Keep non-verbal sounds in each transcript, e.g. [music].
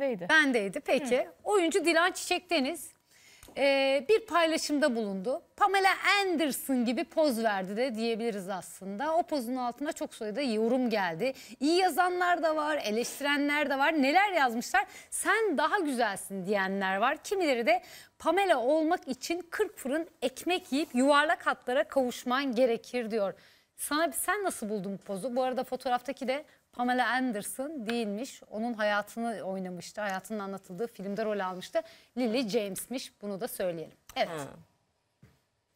Bendeydi. Bendeydi peki. Hı. Oyuncu Dilan Çiçek e, bir paylaşımda bulundu. Pamela Anderson gibi poz verdi de diyebiliriz aslında. O pozun altına çok sayıda yorum geldi. İyi yazanlar da var, eleştirenler de var. Neler yazmışlar? Sen daha güzelsin diyenler var. Kimileri de Pamela olmak için 40 fırın ekmek yiyip yuvarlak hatlara kavuşman gerekir diyor. Sana sen nasıl buldun bu pozu? Bu arada fotoğraftaki de Pamela Anderson değilmiş. Onun hayatını oynamıştı. Hayatının anlatıldığı filmde rol almıştı. Lily James'miş. Bunu da söyleyelim. Evet. Ha.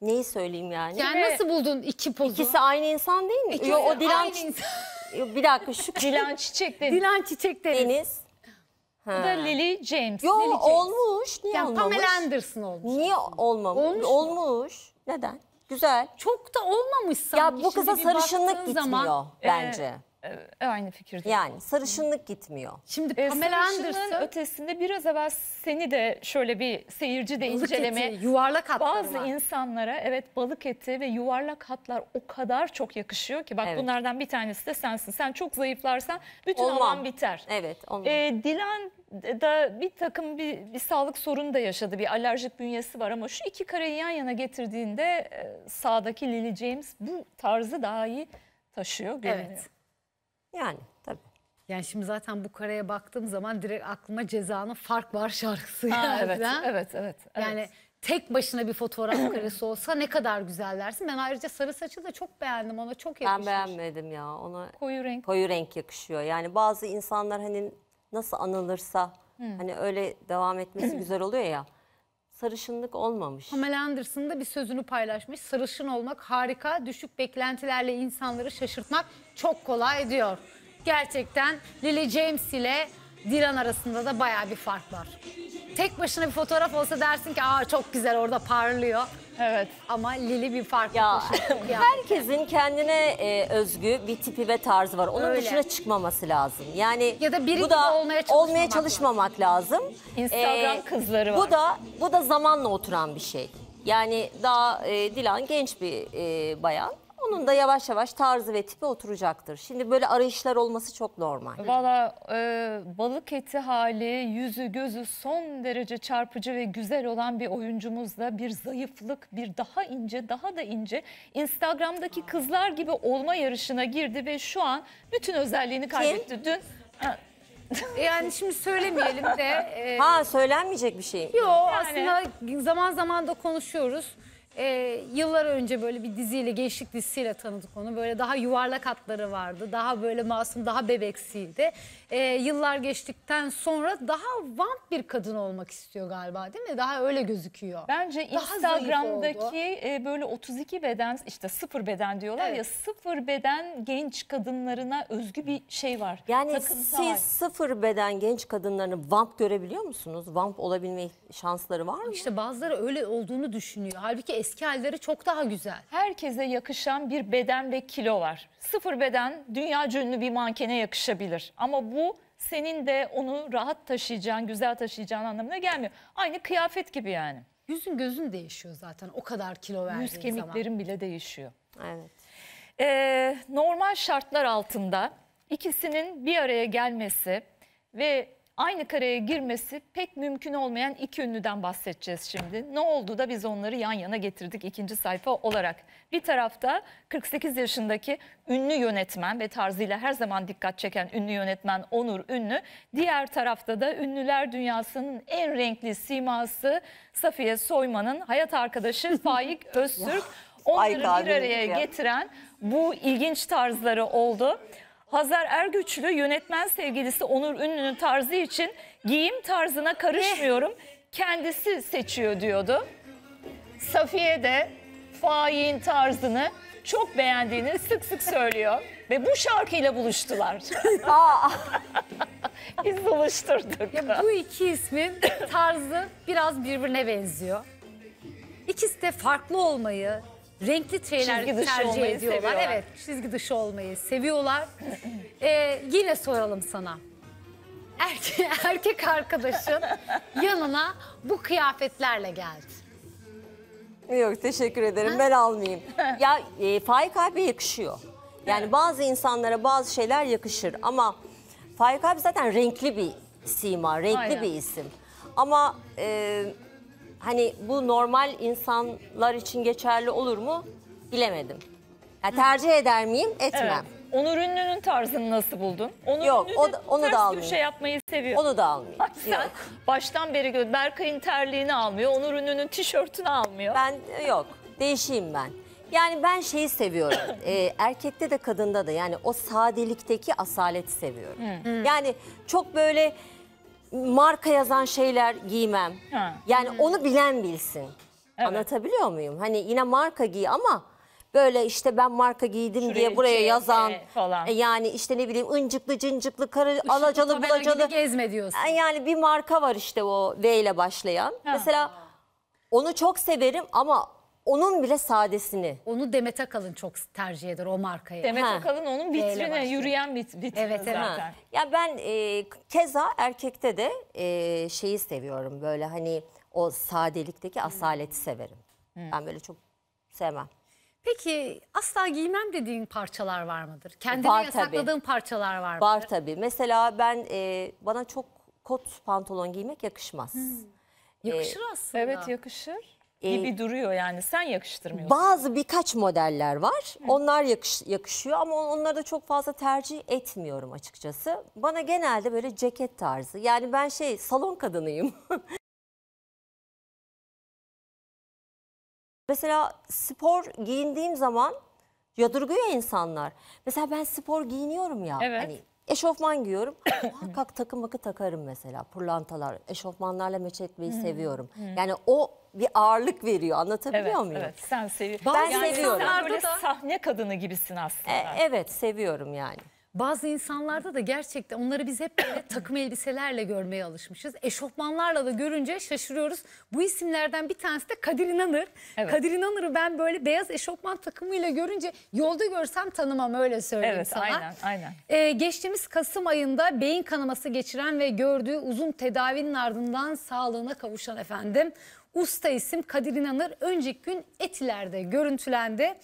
Neyi söyleyeyim yani? Yani nasıl buldun iki pozu? İkisi aynı insan değil mi? İkisi Yo, o Dilan aynı insan. Bir dakika şu [laughs] Dilan Çiçek Deniz. Dilan Çiçek Deniz. Deniz. Bu da Lily James. Yo Lily James. olmuş. Niye yani olmamış? Pamela Anderson olmuş. Niye olmamış? Olmuş. olmuş. Neden? Güzel. Çok da olmamış sanki. Ya bu kıza sarışınlık gitmiyor zaman, bence. Evet. Ee, aynı fikirde. Yani sarışınlık gitmiyor. Şimdi ee, Pamela Anderson ötesinde biraz evvel seni de şöyle bir seyirci de balık inceleme. Eti, yuvarlak hatlar Bazı insanlara evet balık eti ve yuvarlak hatlar o kadar çok yakışıyor ki. Bak evet. bunlardan bir tanesi de sensin. Sen çok zayıflarsan bütün olmam. alan biter. Evet olmam. Ee, Dilan da bir takım bir, bir sağlık sorunu da yaşadı. Bir alerjik bünyesi var ama şu iki kareyi yan yana getirdiğinde e, sağdaki Lily James bu tarzı daha iyi taşıyor görünüyor. Evet. Yani tabii. Yani şimdi zaten bu karaya baktığım zaman direkt aklıma cezanın fark var şarkısı Ha, geldi. evet, evet, evet, evet. Yani tek başına bir fotoğraf [clears throat] karesi olsa ne kadar güzel dersin. Ben ayrıca sarı saçı da çok beğendim. Ona çok Ben beğenmedim ya. Ona Koyu renk. koyu renk yakışıyor. Yani bazı insanlar hani nasıl anılırsa hani öyle devam etmesi [clears throat] güzel oluyor ya sarışınlık olmamış. Pamela Anderson bir sözünü paylaşmış. Sarışın olmak harika, düşük beklentilerle insanları şaşırtmak çok kolay diyor. Gerçekten Lily James ile Dylan arasında da baya bir fark var. Tek başına bir fotoğraf olsa dersin ki aa çok güzel orada parlıyor. Evet. Ama Lili bir farklı ya, [laughs] Herkesin kendine e, özgü bir tipi ve tarzı var. Onun Öyle. dışına çıkmaması lazım. Yani ya da biri bu da olmaya çalışmamak, olmaya çalışmamak lazım. lazım. Instagram ee, kızları var. Bu da bu da zamanla oturan bir şey. Yani daha e, Dilan genç bir e, bayan. Onun da yavaş yavaş tarzı ve tipi oturacaktır. Şimdi böyle arayışlar olması çok normal. Valla e, balık eti hali, yüzü, gözü son derece çarpıcı ve güzel olan bir oyuncumuzla bir zayıflık, bir daha ince, daha da ince Instagram'daki kızlar gibi olma yarışına girdi ve şu an bütün özelliğini kaybetti. Dün e, Yani şimdi söylemeyelim de. e, Ha söylenmeyecek bir şey. Yo aslında zaman zaman da konuşuyoruz e, yıllar önce böyle bir diziyle, gençlik dizisiyle tanıdık onu. Böyle daha yuvarlak hatları vardı. Daha böyle masum, daha bebeksiydi. E, yıllar geçtikten sonra daha vamp bir kadın olmak istiyor galiba değil mi? Daha öyle gözüküyor. Bence daha Instagram'daki e, böyle 32 beden, işte sıfır beden diyorlar evet. ya sıfır beden genç kadınlarına özgü bir şey var. Yani Takıntı siz var. sıfır beden genç kadınlarını vamp görebiliyor musunuz? Vamp olabilme şansları var mı? İşte bazıları öyle olduğunu düşünüyor. Halbuki eski halleri çok daha güzel. Herkese yakışan bir beden ve kilo var. Sıfır beden dünya cünlü bir mankene yakışabilir. Ama bu senin de onu rahat taşıyacağın, güzel taşıyacağın anlamına gelmiyor. Aynı kıyafet gibi yani. Yüzün gözün değişiyor zaten o kadar kilo verdiğin zaman. Yüz kemiklerin bile değişiyor. Evet. Ee, normal şartlar altında ikisinin bir araya gelmesi ve aynı kareye girmesi pek mümkün olmayan iki ünlüden bahsedeceğiz şimdi. Ne oldu da biz onları yan yana getirdik ikinci sayfa olarak. Bir tarafta 48 yaşındaki ünlü yönetmen ve tarzıyla her zaman dikkat çeken ünlü yönetmen Onur Ünlü. Diğer tarafta da ünlüler dünyasının en renkli siması Safiye Soyman'ın hayat arkadaşı [laughs] Faik Öztürk. Onları bir araya getiren bu ilginç tarzları oldu. Hazar Ergüçlü yönetmen sevgilisi Onur Ünlü'nün tarzı için giyim tarzına karışmıyorum. Kendisi seçiyor diyordu. Safiye de Faik'in tarzını çok beğendiğini sık sık söylüyor. Ve bu şarkıyla buluştular. [laughs] [laughs] Biz buluşturduk. Ya bu iki ismin tarzı biraz birbirine benziyor. İkisi de farklı olmayı, renkli şeyler tercih ediyorlar. Evet, çizgi dışı olmayı seviyorlar. [laughs] Ee, yine soralım sana. Erke, [laughs] erkek arkadaşın yanına bu kıyafetlerle geldi. Yok teşekkür ederim ben almayayım. [laughs] ya e, Faik abi yakışıyor. Yani bazı insanlara bazı şeyler yakışır ama Faik abi zaten renkli bir sima, renkli Aynen. bir isim. Ama e, hani bu normal insanlar için geçerli olur mu bilemedim. Ya tercih eder miyim? Etmem. Evet. Onur Ünlü'nün tarzını nasıl buldun? Onur Yok, o da- onu da almıyor. şey yapmayı seviyor. Onu da almıyor. Bak sen Yok. baştan beri gör. Berkay'ın terliğini almıyor. Onur Ünlü'nün tişörtünü almıyor. Ben yok. Değişeyim ben. Yani ben şeyi seviyorum. Ee, [clears throat] erkekte de kadında da yani o sadelikteki asaleti seviyorum. Yani çok böyle marka yazan şeyler giymem. Ha. Yani hmm. onu bilen bilsin. Evet. Anlatabiliyor muyum? Hani yine marka giy ama böyle işte ben marka giydim Şuraya diye buraya şey, yazan e, falan. E, yani işte ne bileyim incıklı cincikli karı Işıklı alacalı bulacalı gezme diyorsun. E, yani bir marka var işte o V ile başlayan. Ha. Mesela onu çok severim ama onun bile sadesini. Onu Demet Akalın çok tercih eder o markayı. Demet Ha. Akalın onun ile yürüyen bit, Evet, evet. Ha. Ya ben e, keza erkekte de e, şeyi seviyorum böyle hani o sadelikteki asaleti hmm. severim. Hmm. Ben böyle çok sevmem. Peki asla giymem dediğin parçalar var mıdır? Kendine Var tabii. yasakladığın parçalar var mıdır? Var tabii. Mesela ben e, bana çok kot pantolon giymek yakışmaz. Hmm. E, yakışır aslında. Evet yakışır gibi e, duruyor yani sen yakıştırmıyorsun. Bazı birkaç modeller var. Hı. Onlar yakış, yakışıyor ama onları da çok fazla tercih etmiyorum açıkçası. Bana genelde böyle ceket tarzı. Yani ben şey salon kadınıyım. [laughs] Mesela spor giyindiğim zaman yadırgıyor insanlar. Mesela ben spor giyiniyorum ya. Evet. Hani eşofman giyiyorum. [coughs] Muhakkak takım bakı takarım mesela. Pırlantalar, eşofmanlarla meç etmeyi seviyorum. Yani o bir ağırlık veriyor. Anlatabiliyor evet, muyum? Evet, sen seviyorsun. Ben yani seviyorum. Sen böyle sahne kadını gibisin aslında. E, evet, seviyorum yani. Bazı insanlarda da gerçekten onları biz hep böyle [clears throat] takım elbiselerle görmeye alışmışız. Eşofmanlarla da görünce şaşırıyoruz. Bu isimlerden bir tanesi de Kadir İnanır. Evet. Kadir İnanır'ı ben böyle beyaz eşofman takımıyla görünce yolda görsem tanımam öyle söyleyeyim evet, sana. Aynen, aynen. Ee, geçtiğimiz Kasım ayında beyin kanaması geçiren ve gördüğü uzun tedavinin ardından sağlığına kavuşan efendim. Usta isim Kadir İnanır önceki gün Etiler'de görüntülendi.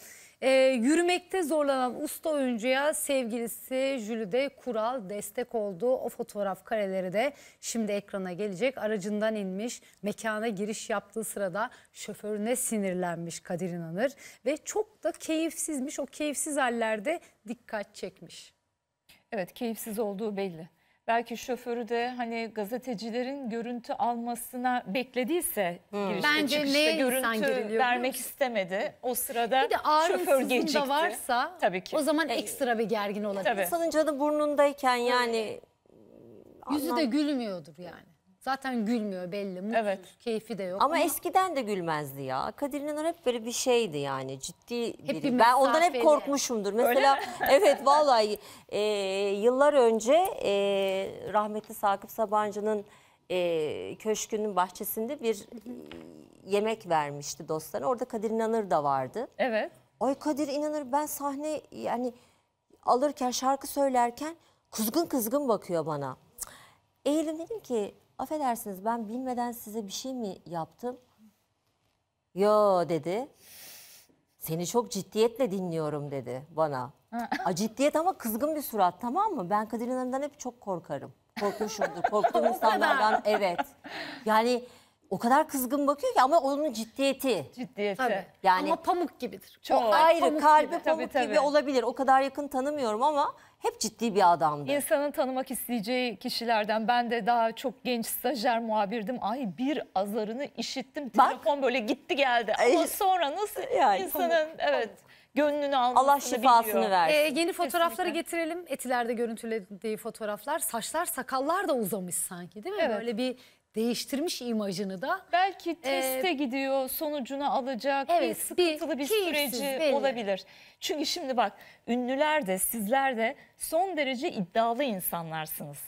E, yürümekte zorlanan usta oyuncuya sevgilisi Jülide Kural destek oldu. O fotoğraf kareleri de şimdi ekrana gelecek. Aracından inmiş, mekana giriş yaptığı sırada şoförüne sinirlenmiş Kadir İnanır. Ve çok da keyifsizmiş. O keyifsiz hallerde dikkat çekmiş. Evet keyifsiz olduğu belli belki şoförü de hani gazetecilerin görüntü almasına beklediyse hmm. girişte Bence çıkışta ne görüntü vermek istemedi. O sırada bir de şoför gecikti. da varsa Tabii ki. o zaman e, ekstra bir gergin olabilir. Tabii. Salıncanın burnundayken yani... Yüzü anlam... de gülmüyordur yani. Zaten gülmüyor belli. Mutsuz, evet. keyfi de yok. Ama, ama eskiden de gülmezdi ya. Kadir İnanır hep böyle bir şeydi yani. Ciddi biri. Bir ben ondan hep korkmuşumdur. Mesela [laughs] evet vallahi e, yıllar önce e, rahmetli Sakıp Sabancı'nın e, köşkünün bahçesinde bir yemek vermişti dostlarına. Orada Kadir İnanır da vardı. Evet. Ay Kadir İnanır ben sahne yani alırken şarkı söylerken kızgın kızgın bakıyor bana. Eğilim dedim ki affedersiniz ben bilmeden size bir şey mi yaptım? Yo dedi. Seni çok ciddiyetle dinliyorum dedi bana. A, ciddiyet ama kızgın bir surat tamam mı? Ben Kadir hep çok korkarım. Korkmuşumdur. Korktuğum [laughs] insanlardan evet. Yani o kadar kızgın bakıyor ki ama onun ciddiyeti. Ciddiyeti. Tabii. Yani ama pamuk gibidir. Çok o ayrı pamuk kalbi gibi. pamuk tabii, gibi tabii. olabilir. O kadar yakın tanımıyorum ama hep ciddi bir adamdı. İnsanın tanımak isteyeceği kişilerden ben de daha çok genç stajyer muhabirdim. Ay bir azarını işittim. Bak. Telefon böyle gitti geldi. Ama Ay, sonra nasıl [laughs] yani, insanın pamuk, evet pamuk. gönlünü almasını Allah şifasını biliyor. versin. Ee, yeni fotoğrafları Kesinlikle. getirelim. Etilerde görüntülediği fotoğraflar. Saçlar sakallar da uzamış sanki değil mi? Evet. Böyle bir değiştirmiş imajını da. Belki e, teste ee, gidiyor sonucunu alacak evet, bir sıkıntılı bir, bir süreci belli. olabilir. Çünkü şimdi bak ünlüler de sizler de son derece iddialı insanlarsınız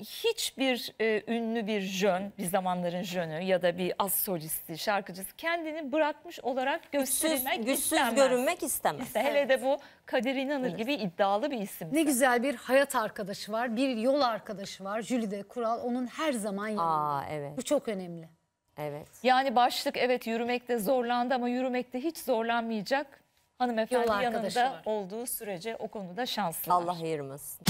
hiçbir e, ünlü bir jön, bir zamanların jönü ya da bir az solisti, şarkıcısı kendini bırakmış olarak gösterilmek güçsüz, güçsüz istemez. görünmek istemez. İşte evet. hele de bu Kadir İnanır evet. gibi iddialı bir isim. Ne güzel bir hayat arkadaşı var, bir yol arkadaşı var. Jülide Kural onun her zaman yanında. Aa, evet. Bu çok önemli. Evet. Yani başlık evet yürümekte zorlandı ama yürümekte hiç zorlanmayacak hanımefendi yanında var. olduğu sürece o konuda şanslı. Allah ayırmasın.